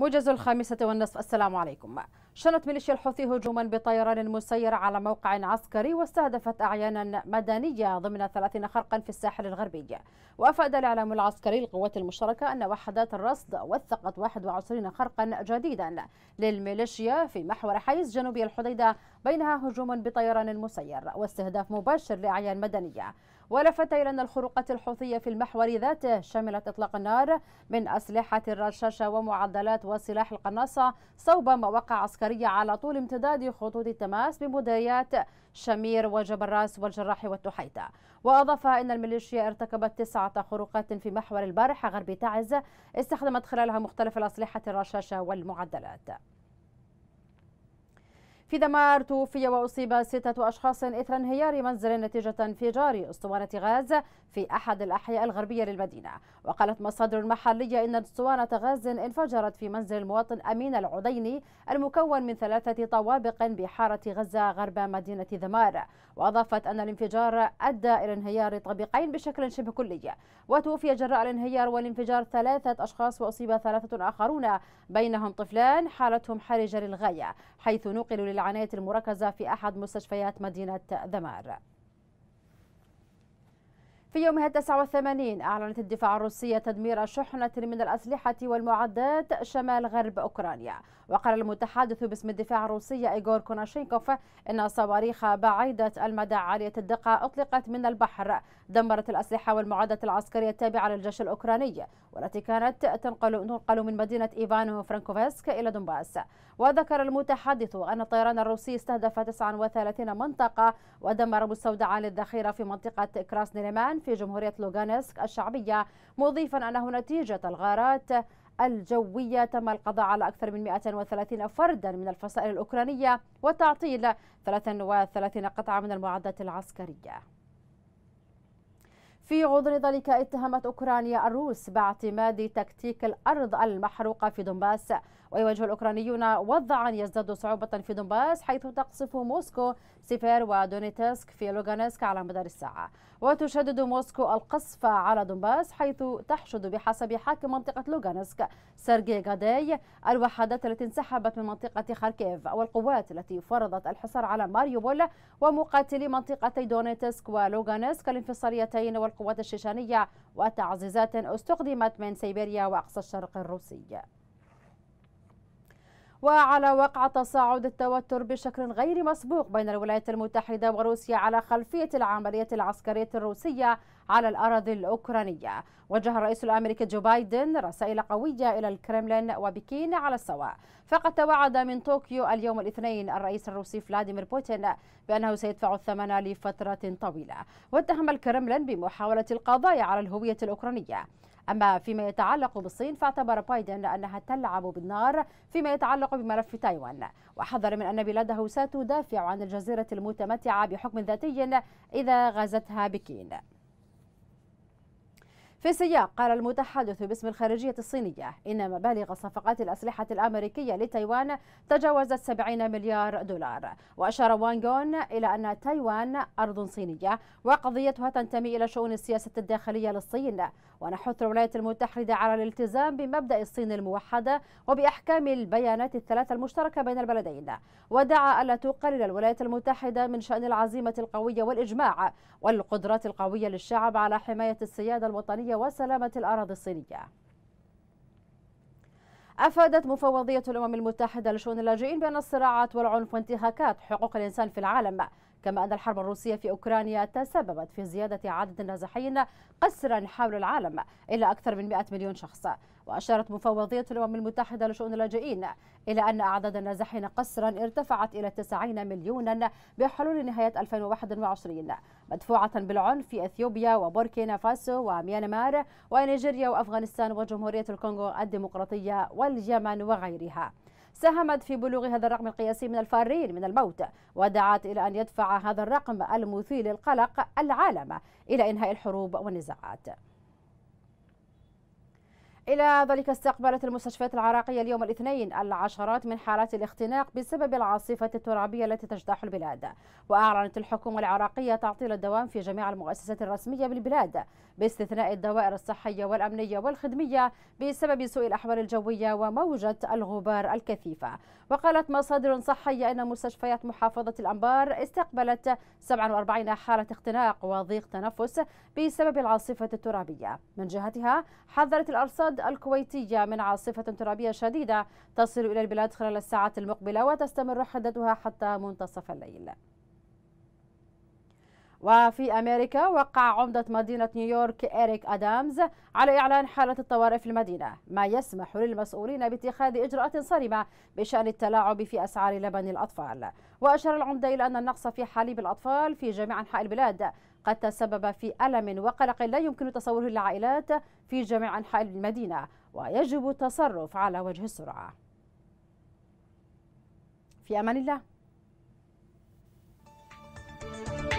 موجز الخامسة والنصف السلام عليكم شنت ميليشيا الحوثي هجوما بطيران مسير على موقع عسكري واستهدفت أعيانا مدنية ضمن 30 خرقا في الساحل الغربي وأفاد الإعلام العسكري القوات المشتركة أن وحدات الرصد وثقت 21 خرقا جديدا للميليشيا في محور حيز جنوبي الحديدة بينها هجوم بطيران مسير واستهداف مباشر لأعيان مدنية ولفت إلى أن الخروقات الحوثية في المحور ذاته شملت إطلاق النار من أسلحة الرشاشة ومعدلات وسلاح القناصة صوب مواقع عسكرية على طول امتداد خطوط التماس بمديريات شمير وجبراس والجراح والتحيتة وأضاف أن الميليشيا ارتكبت تسعة خروقات في محور البارحة غرب تعز استخدمت خلالها مختلف الأسلحة الرشاشة والمعدلات في دمار توفي وأصيب ستة أشخاص إثر انهيار منزل نتيجة انفجار اسطوانة غاز في أحد الأحياء الغربية للمدينة وقالت مصادر محلية إن اسطوانة غاز انفجرت في منزل المواطن أمين العديني المكون من ثلاثة طوابق بحارة غزة غرب مدينة دمار وأضافت أن الانفجار أدى إلى انهيار طابقين بشكل شبه كلي وتوفي جراء الانهيار والانفجار ثلاثة أشخاص وأصيب ثلاثة آخرون بينهم طفلان حالتهم حرجة للغاية حيث نقلوا العناية المركزة في أحد مستشفيات مدينة دمار في يومها 89 أعلنت الدفاع الروسية تدمير شحنة من الأسلحة والمعدات شمال غرب أوكرانيا وقال المتحدث باسم الدفاع الروسي إيغور كوناشينكوف إن صواريخ بعيدة المدى عالية الدقة أطلقت من البحر دمرت الأسلحة والمعدات العسكرية التابعة للجيش الأوكراني والتي كانت تنقل, تنقل من مدينة إيفانو فرانكوفسك إلى دونباس وذكر المتحدث أن الطيران الروسي استهدف 39 منطقة ودمر مستودعا للذخيرة في منطقة كراسنيرمان في جمهورية لوغانسك الشعبية مضيفا أنه نتيجة الغارات الجوية تم القضاء على أكثر من 130 فردا من الفصائل الأوكرانية وتعطيل 33 قطعة من المعدات العسكرية في غضون ذلك اتهمت أوكرانيا الروس باعتماد تكتيك الأرض المحروقة في دنباس ويواجه الأوكرانيون وضعا يزداد صعوبة في دنباس حيث تقصف موسكو سيفير ودونيتسك في لوغانسك على مدار الساعة وتشدد موسكو القصف على دونباس حيث تحشد بحسب حاكم منطقة لوغانسك سيرجي غاداي الوحدات التي انسحبت من منطقة خاركيف والقوات التي فرضت الحصار على ماريوبول ومقاتلي منطقتي دونيتسك ولوغانسك الانفصاليتين والقوات الشيشانية وتعزيزات استخدمت من سيبيريا وأقصى الشرق الروسي وعلى وقع تصاعد التوتر بشكل غير مسبوق بين الولايات المتحدة وروسيا على خلفية العملية العسكرية الروسية على الأراضي الأوكرانية وجه الرئيس الأمريكي جو بايدن رسائل قوية إلى الكرملين وبكين على السواء فقد توعد من طوكيو اليوم الاثنين الرئيس الروسي فلاديمير بوتين بأنه سيدفع الثمن لفترة طويلة واتهم الكرملين بمحاولة القضاء على الهوية الأوكرانية أما فيما يتعلق بالصين فاعتبر بايدن أنها تلعب بالنار فيما يتعلق بملف تايوان وحذر من أن بلاده ستدافع عن الجزيرة المتمتعة بحكم ذاتي إذا غزتها بكين في سياق قال المتحدث باسم الخارجية الصينية إن مبالغ صفقات الأسلحة الأمريكية لتايوان تجاوزت 70 مليار دولار وأشار وانغون إلى أن تايوان أرض صينية وقضيتها تنتمي إلى شؤون السياسة الداخلية للصين ونحث الولايات المتحدة على الالتزام بمبدأ الصين الموحدة وبأحكام البيانات الثلاثة المشتركة بين البلدين ودعا ألا تقلل الولايات المتحدة من شأن العزيمة القوية والإجماع والقدرات القوية للشعب على حماية السيادة الوطنية الغذائية وسلامة الأراضي الصينية أفادت مفوضية الأمم المتحدة لشؤون اللاجئين بأن الصراعات والعنف وانتهاكات حقوق الإنسان في العالم كما أن الحرب الروسية في أوكرانيا تسببت في زيادة عدد النازحين قسرا حول العالم إلى أكثر من 100 مليون شخص وأشارت مفوضية الأمم المتحدة لشؤون اللاجئين إلى أن أعداد النازحين قسرا ارتفعت إلى 90 مليونا بحلول نهاية 2021 مدفوعة بالعنف في أثيوبيا وبوركينا فاسو وميانمار ونيجيريا وأفغانستان وجمهورية الكونغو الديمقراطية واليمن وغيرها ساهمت في بلوغ هذا الرقم القياسي من الفارين من الموت ودعت إلى أن يدفع هذا الرقم المثير للقلق العالم إلى إنهاء الحروب والنزاعات إلى ذلك استقبلت المستشفيات العراقية اليوم الاثنين العشرات من حالات الاختناق بسبب العاصفة الترابية التي تجتاح البلاد وأعلنت الحكومة العراقية تعطيل الدوام في جميع المؤسسات الرسمية بالبلاد باستثناء الدوائر الصحية والأمنية والخدمية بسبب سوء الأحوال الجوية وموجة الغبار الكثيفة وقالت مصادر صحية أن مستشفيات محافظة الأنبار استقبلت 47 حالة اختناق وضيق تنفس بسبب العاصفة الترابية من جهتها حذرت الأرصاد البلاد الكويتية من عاصفة ترابية شديدة تصل إلى البلاد خلال الساعات المقبلة وتستمر حدتها حتى منتصف الليل وفي أمريكا وقع عمدة مدينة نيويورك إيريك أدامز على إعلان حالة الطوارئ في المدينة ما يسمح للمسؤولين باتخاذ إجراءات صارمة بشأن التلاعب في أسعار لبن الأطفال وأشار العمدة إلى أن النقص في حليب الأطفال في جميع أنحاء البلاد قد تسبب في ألم وقلق لا يمكن تصوره للعائلات في جميع أنحاء المدينة ويجب التصرف على وجه السرعة في أمان الله